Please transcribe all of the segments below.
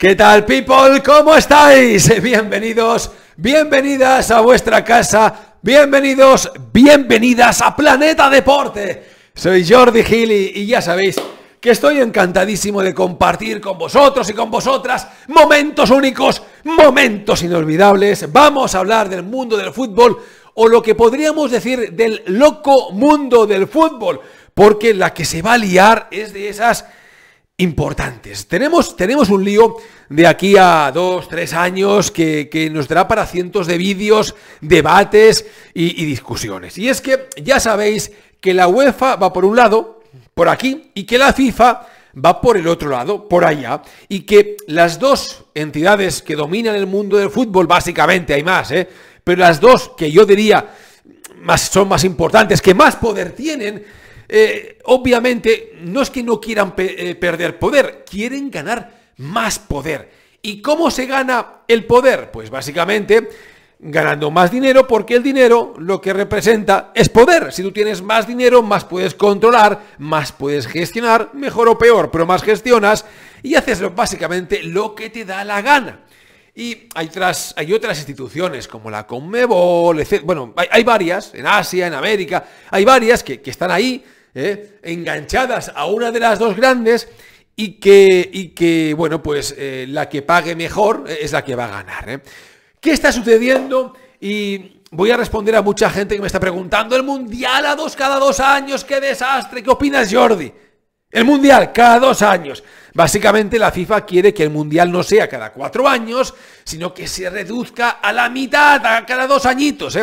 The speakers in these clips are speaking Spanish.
¿Qué tal, people? ¿Cómo estáis? Bienvenidos, bienvenidas a vuestra casa, bienvenidos, bienvenidas a Planeta Deporte. Soy Jordi Gili y ya sabéis que estoy encantadísimo de compartir con vosotros y con vosotras momentos únicos, momentos inolvidables. Vamos a hablar del mundo del fútbol o lo que podríamos decir del loco mundo del fútbol, porque la que se va a liar es de esas importantes. Tenemos, tenemos un lío de aquí a dos, tres años que, nos dará para cientos de vídeos, debates y, discusiones. Y es que ya sabéis que la UEFA va por un lado, por aquí, y que la FIFA va por el otro lado, por allá, y que las dos entidades que dominan el mundo del fútbol, básicamente, hay más, ¿eh? pero las dos que yo diría más, son más importantes, que más poder tienen, eh, obviamente no es que no quieran eh, perder poder, quieren ganar más poder. ¿Y cómo se gana el poder? Pues básicamente ganando más dinero porque el dinero lo que representa es poder. Si tú tienes más dinero, más puedes controlar, más puedes gestionar, mejor o peor, pero más gestionas y haces básicamente lo que te da la gana. Y hay otras, hay otras instituciones como la Conmebol, Bueno, hay, varias, en Asia, en América, hay varias que están ahí ¿eh? enganchadas a una de las dos grandes y que, que bueno, pues eh, la que pague mejor eh, es la que va a ganar. ¿Qué está sucediendo? Y voy a responder a mucha gente que me está preguntando, el Mundial a dos cada dos años, qué desastre, ¿qué opinas Jordi? El Mundial cada dos años. Básicamente la FIFA quiere que el Mundial no sea cada cuatro años, sino que se reduzca a la mitad, a cada dos añitos.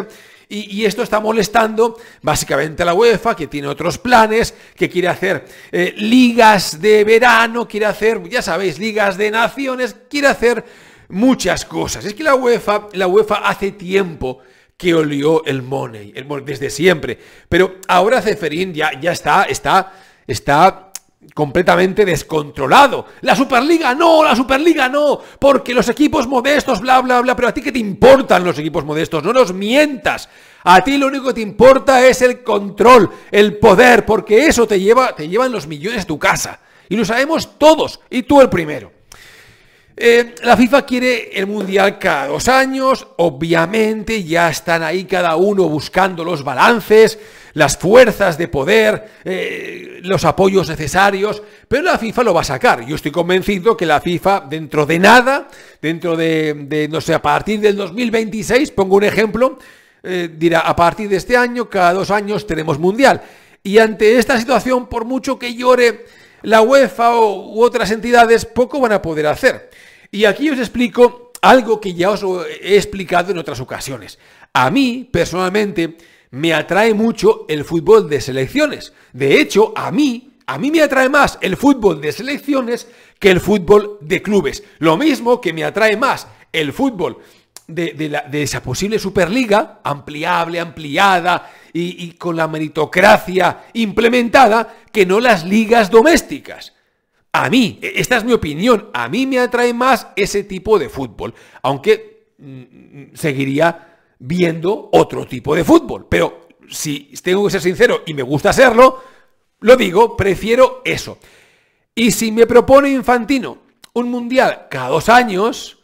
Y, esto está molestando básicamente a la UEFA, que tiene otros planes, que quiere hacer eh, ligas de verano, quiere hacer, ya sabéis, ligas de naciones, quiere hacer muchas cosas. Es que la UEFA, la UEFA hace tiempo que olió el money, el desde siempre. Pero ahora Ceferín ya, ya está, está, está completamente descontrolado. La Superliga no, la Superliga no, porque los equipos modestos, bla, bla, bla, pero a ti que te importan los equipos modestos, no nos mientas. A ti lo único que te importa es el control, el poder, porque eso te lleva, te llevan los millones a tu casa. Y lo sabemos todos, y tú el primero. Eh, la FIFA quiere el Mundial cada dos años, obviamente ya están ahí cada uno buscando los balances, las fuerzas de poder, eh, los apoyos necesarios, pero la FIFA lo va a sacar. Yo estoy convencido que la FIFA dentro de nada, dentro de, no sé, a partir del 2026, pongo un ejemplo, eh, dirá, a partir de este año, cada dos años tenemos Mundial. Y ante esta situación, por mucho que llore la UEFA u otras entidades poco van a poder hacer. Y aquí os explico algo que ya os he explicado en otras ocasiones. A mí, personalmente, me atrae mucho el fútbol de selecciones. De hecho, a mí, a mí me atrae más el fútbol de selecciones que el fútbol de clubes. Lo mismo que me atrae más el fútbol de, esa posible Superliga, ampliable, ampliada y, con la meritocracia implementada, que no las ligas domésticas. A mí, e, esta es mi opinión, a mí me atrae más ese tipo de fútbol, aunque mm, mm, seguiría viendo otro tipo de fútbol. Pero si tengo que ser sincero y me gusta serlo, lo digo, prefiero eso. Y si me propone Infantino un mundial cada dos años,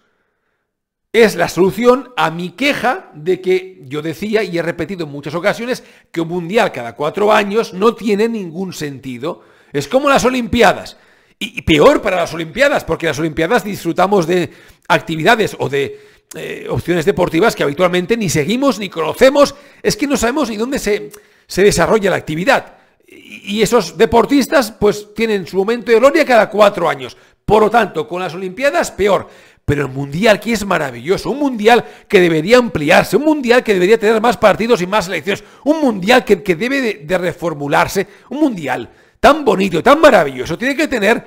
es la solución a mi queja de que yo decía y he repetido en muchas ocasiones que un mundial cada cuatro años no tiene ningún sentido. Es como las Olimpiadas. Y peor para las Olimpiadas, porque las Olimpiadas disfrutamos de actividades o de eh, opciones deportivas que habitualmente ni seguimos ni conocemos. Es que no sabemos ni dónde se, se desarrolla la actividad. Y esos deportistas pues tienen su momento de gloria cada cuatro años. Por lo tanto, con las Olimpiadas peor. Pero el mundial aquí es maravilloso. Un mundial que debería ampliarse. Un mundial que debería tener más partidos y más elecciones, Un mundial que, que debe de, reformularse. Un mundial tan bonito, tan maravilloso. Tiene que tener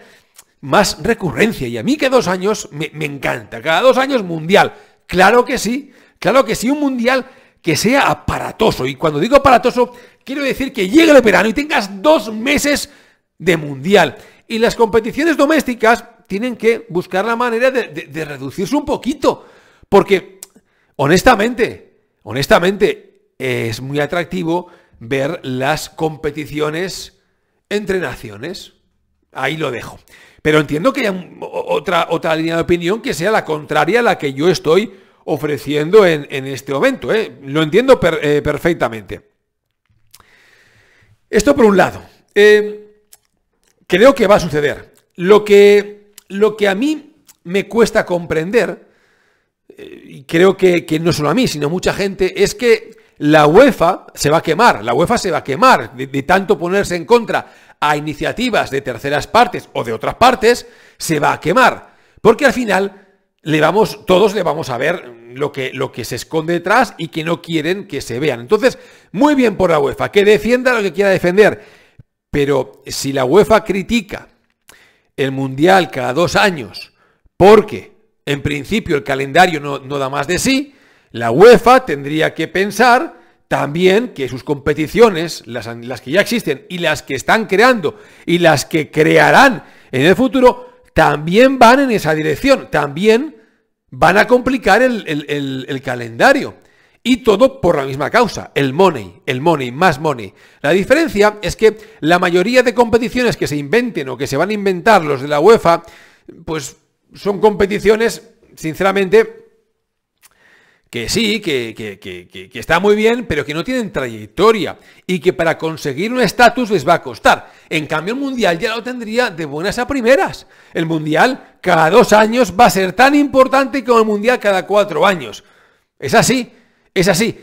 más recurrencia. Y a mí que dos años me, me encanta. Cada dos años mundial. Claro que sí. Claro que sí. Un mundial que sea aparatoso. Y cuando digo aparatoso, quiero decir que llegue el verano y tengas dos meses de mundial. Y las competiciones domésticas tienen que buscar la manera de, reducirse un poquito. Porque, honestamente, honestamente, es muy atractivo ver las competiciones entre naciones. Ahí lo dejo. Pero entiendo que hay otra, otra línea de opinión que sea la contraria a la que yo estoy ofreciendo en, este momento. ¿eh? Lo entiendo eh, perfectamente. Esto por un lado. Eh, creo que va a suceder. Lo que lo que a mí me cuesta comprender, eh, y creo que, no solo a mí, sino a mucha gente, es que la UEFA se va a quemar, la UEFA se va a quemar de, tanto ponerse en contra a iniciativas de terceras partes o de otras partes, se va a quemar. Porque al final le vamos, todos le vamos a ver lo que, lo que se esconde detrás y que no quieren que se vean. Entonces, muy bien por la UEFA, que defienda lo que quiera defender. Pero si la UEFA critica el Mundial cada dos años, porque en principio el calendario no, da más de sí, la UEFA tendría que pensar también que sus competiciones, las, las, que ya existen y las que están creando y las que crearán en el futuro, también van en esa dirección, también van a complicar el calendario. Y todo por la misma causa, el money, el money, más money. La diferencia es que la mayoría de competiciones que se inventen o que se van a inventar los de la UEFA, pues son competiciones, sinceramente, que sí, que, está muy bien, pero que no tienen trayectoria y que para conseguir un estatus les va a costar. En cambio, el Mundial ya lo tendría de buenas a primeras. El Mundial cada dos años va a ser tan importante como el Mundial cada cuatro años. Es así. Es así.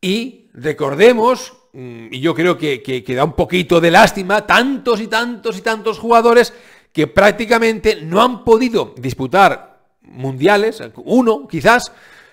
Y recordemos, mm, y yo creo que, da un poquito de lástima, tantos y tantos y tantos jugadores que prácticamente no han podido disputar mundiales, uno quizás,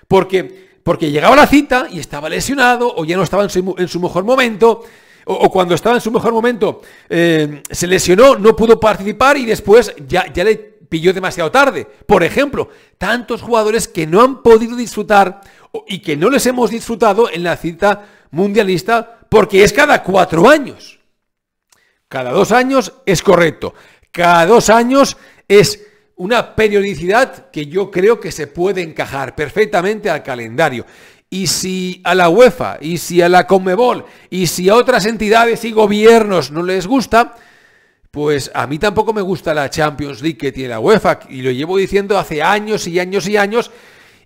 porque, porque llegaba la cita y estaba lesionado o ya no estaba en su, mejor momento. O, cuando estaba en su mejor momento, eh, se lesionó, no pudo participar y después ya, ya le pilló demasiado tarde. Por ejemplo, tantos jugadores que no han podido disfrutar y que no les hemos disfrutado en la cita mundialista porque es cada cuatro años. Cada dos años es correcto. Cada dos años es una periodicidad que yo creo que se puede encajar perfectamente al calendario. Y si a la UEFA, y si a la Conmebol, y si a otras entidades y gobiernos no les gusta, pues a mí tampoco me gusta la Champions League que tiene la UEFA, y lo llevo diciendo hace años y años y años,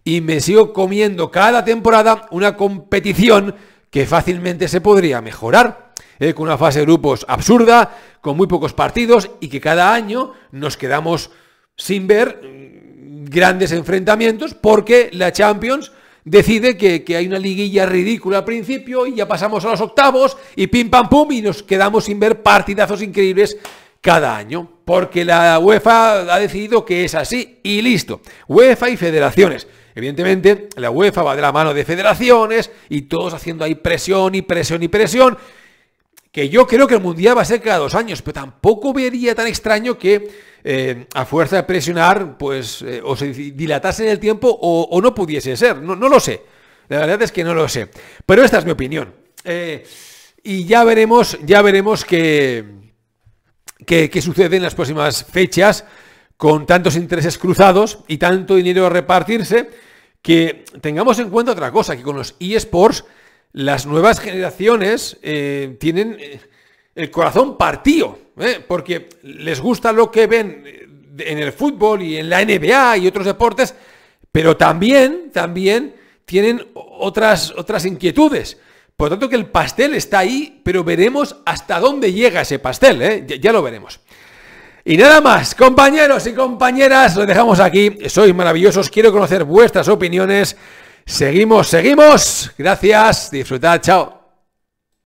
y me sigo comiendo cada temporada una competición que fácilmente se podría mejorar, eh, con una fase de grupos absurda, con muy pocos partidos y que cada año nos quedamos sin ver mm, grandes enfrentamientos porque la Champions decide que, que, hay una liguilla ridícula al principio y ya pasamos a los octavos y pim pam pum y nos quedamos sin ver partidazos increíbles cada año porque la UEFA ha decidido que es así y listo. UEFA y federaciones. Evidentemente, la UEFA va de la mano de federaciones y todos haciendo ahí presión y presión y presión. Que yo creo que el Mundial va a ser cada dos años, pero tampoco vería tan extraño que eh, a fuerza de presionar, pues eh, o se dilatase en el tiempo o, no pudiese ser. No, lo sé. La verdad es que no lo sé. Pero esta es mi opinión. Eh, y ya veremos, ya veremos que que, sucede en las próximas fechas con tantos intereses cruzados y tanto dinero a repartirse, que tengamos en cuenta otra cosa, que con los eSports las nuevas generaciones eh, tienen eh, el corazón partido, ¿eh? porque les gusta lo que ven en el fútbol y en la NBA y otros deportes, pero también, también tienen otras, otras inquietudes. Por tanto que el pastel está ahí, pero veremos hasta dónde llega ese pastel, ¿eh? ya, ya lo veremos. Y nada más, compañeros y compañeras, lo dejamos aquí. Sois maravillosos, quiero conocer vuestras opiniones. Seguimos, seguimos. Gracias, disfrutad, chao.